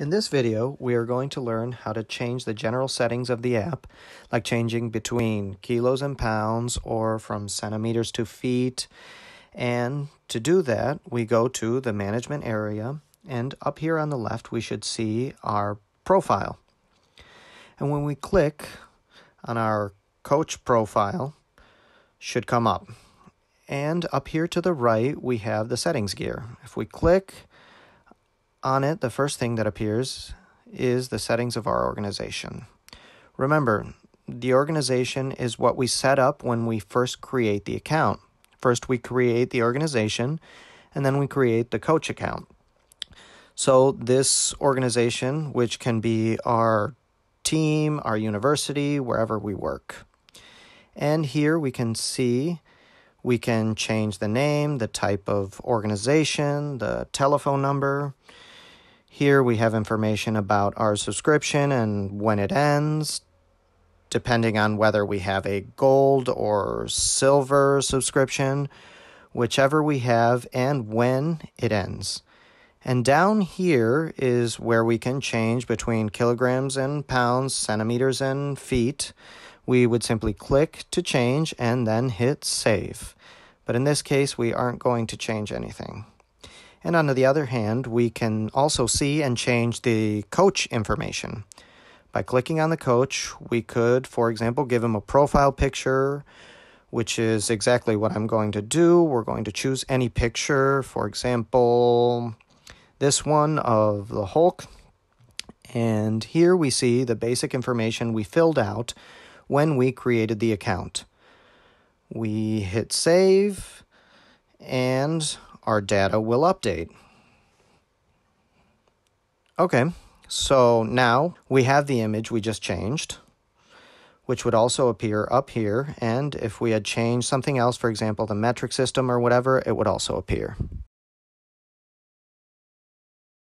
In this video, we are going to learn how to change the general settings of the app, like changing between kilos and pounds or from centimeters to feet. And to do that, we go to the management area and up here on the left, we should see our profile. And when we click on our coach profile, should come up. And up here to the right, we have the settings gear. If we click, on it, the first thing that appears is the settings of our organization. Remember, the organization is what we set up when we first create the account. First, we create the organization, and then we create the coach account. So, this organization, which can be our team, our university, wherever we work. And here we can see we can change the name, the type of organization, the telephone number. Here we have information about our subscription and when it ends, depending on whether we have a gold or silver subscription, whichever we have, and when it ends. And down here is where we can change between kilograms and pounds, centimeters and feet. We would simply click to change and then hit save. But in this case, we aren't going to change anything. And on the other hand, we can also see and change the coach information. By clicking on the coach, we could, for example, give him a profile picture, which is exactly what I'm going to do. We're going to choose any picture, for example, this one of the Hulk. And here we see the basic information we filled out when we created the account. We hit save and our data will update. Okay, so now we have the image we just changed, which would also appear up here. And if we had changed something else, for example, the metric system or whatever, it would also appear.